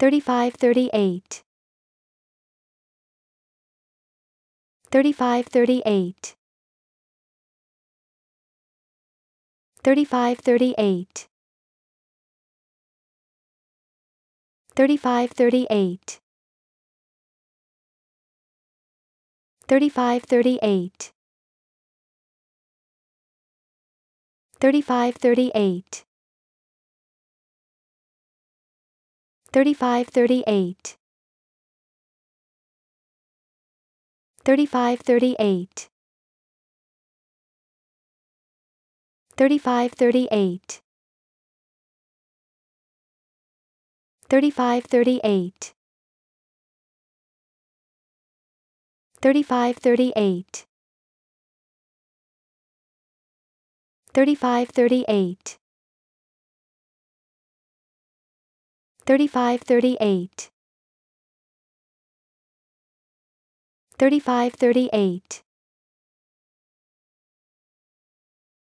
3538 3538 3538 3538 3538 3538 3538 3538 3538 3538 3538 3538 3538 3538